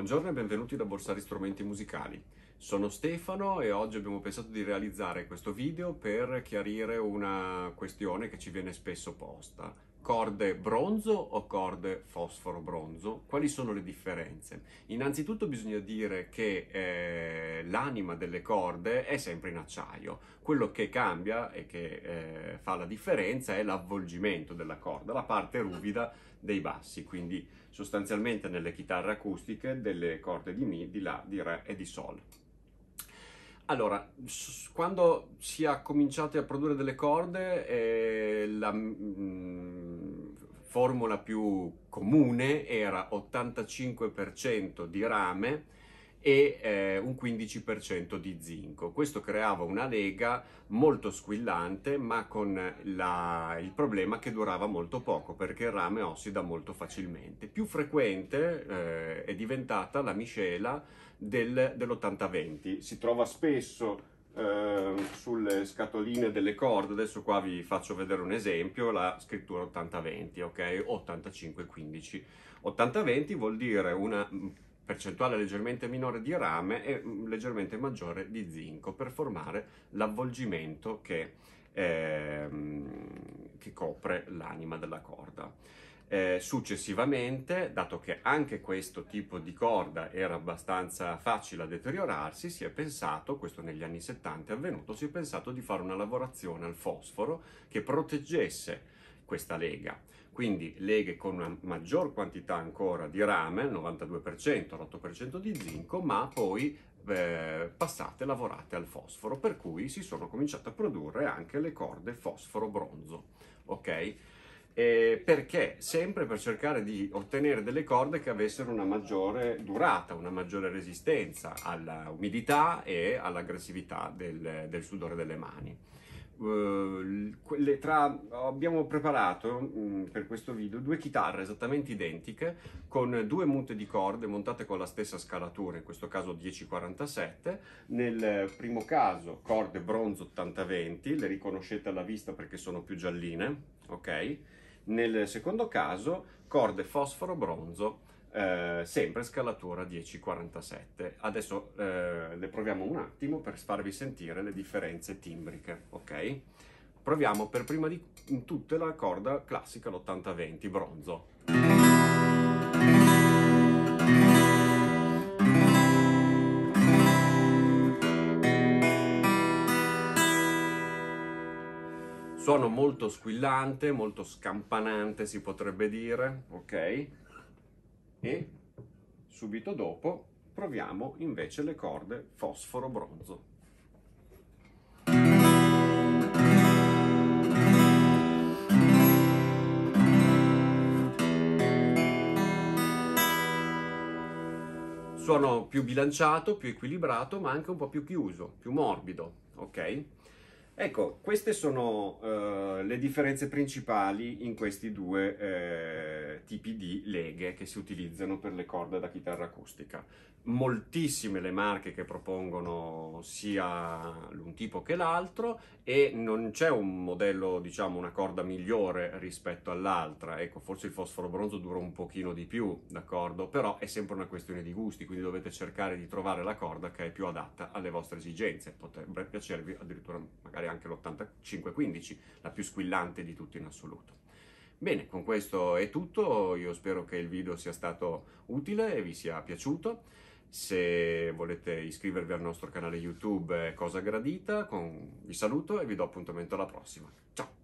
Buongiorno e benvenuti da Borsari Strumenti Musicali. Sono Stefano e oggi abbiamo pensato di realizzare questo video per chiarire una questione che ci viene spesso posta. Corde bronzo o corde fosforo bronzo? Quali sono le differenze? Innanzitutto bisogna dire che eh, l'anima delle corde è sempre in acciaio. Quello che cambia e che eh, fa la differenza è l'avvolgimento della corda, la parte ruvida dei bassi, quindi sostanzialmente nelle chitarre acustiche delle corde di Mi, di La, di Re e di Sol. Allora, quando si è cominciati a produrre delle corde, eh, la mh, mm, formula più comune era 85% di rame, e eh, un 15% di zinco. Questo creava una lega molto squillante ma con la, il problema che durava molto poco perché il rame ossida molto facilmente. Più frequente eh, è diventata la miscela del, dell'80-20, si trova spesso eh, sulle scatoline delle corde, adesso qua vi faccio vedere un esempio, la scrittura 80-20, ok? 85-15. 80-20 vuol dire una percentuale leggermente minore di rame e mm, leggermente maggiore di zinco per formare l'avvolgimento che, ehm, che copre l'anima della corda. Eh, successivamente, dato che anche questo tipo di corda era abbastanza facile a deteriorarsi, si è pensato, questo negli anni 70 è avvenuto, si è pensato di fare una lavorazione al fosforo che proteggesse questa lega. Quindi leghe con una maggior quantità ancora di rame, 92%, l'8% di zinco, ma poi eh, passate, lavorate al fosforo, per cui si sono cominciate a produrre anche le corde fosforo-bronzo. Ok? Eh, perché? Sempre per cercare di ottenere delle corde che avessero una maggiore durata, una maggiore resistenza alla umidità e all'aggressività del, del sudore delle mani eh, tra, abbiamo preparato mh, mm, per questo video due chitarre esattamente identiche con due mute di corde montate con la stessa scalatura, in questo caso 1047, nel primo caso corde bronzo 8020, le riconoscete alla vista perché sono più gialline, ok? Nel secondo caso corde fosforo-bronzo eh, sempre scalatura 1047. Adesso eh, le proviamo un attimo per farvi sentire le differenze timbriche, ok? Proviamo per prima di tutte la corda classica l'8020, bronzo. suono molto squillante, molto scampanante si potrebbe dire, ok? e subito dopo proviamo invece le corde fosforo-bronzo. Suono più bilanciato, più equilibrato, ma anche un po' più chiuso, più morbido, ok? Ecco, queste sono eh, le differenze principali in questi due eh, tipi di leghe che si utilizzano per le corde da chitarra acustica. Moltissime le marche che propongono sia l'un tipo che l'altro e non c'è un modello, diciamo, una corda migliore rispetto all'altra. Ecco, forse il fosforo bronzo dura un pochino di più, d'accordo? Però è sempre una questione di gusti, quindi dovete cercare di trovare la corda che è più adatta alle vostre esigenze. Potrebbe piacervi addirittura magari anche l'8515, la più squillante di tutti in assoluto. Bene, con questo è tutto, io spero che il video sia stato utile e vi sia piaciuto. Se volete iscrivervi al nostro canale YouTube, eh, cosa gradita, con... vi saluto e vi do appuntamento alla prossima. Ciao!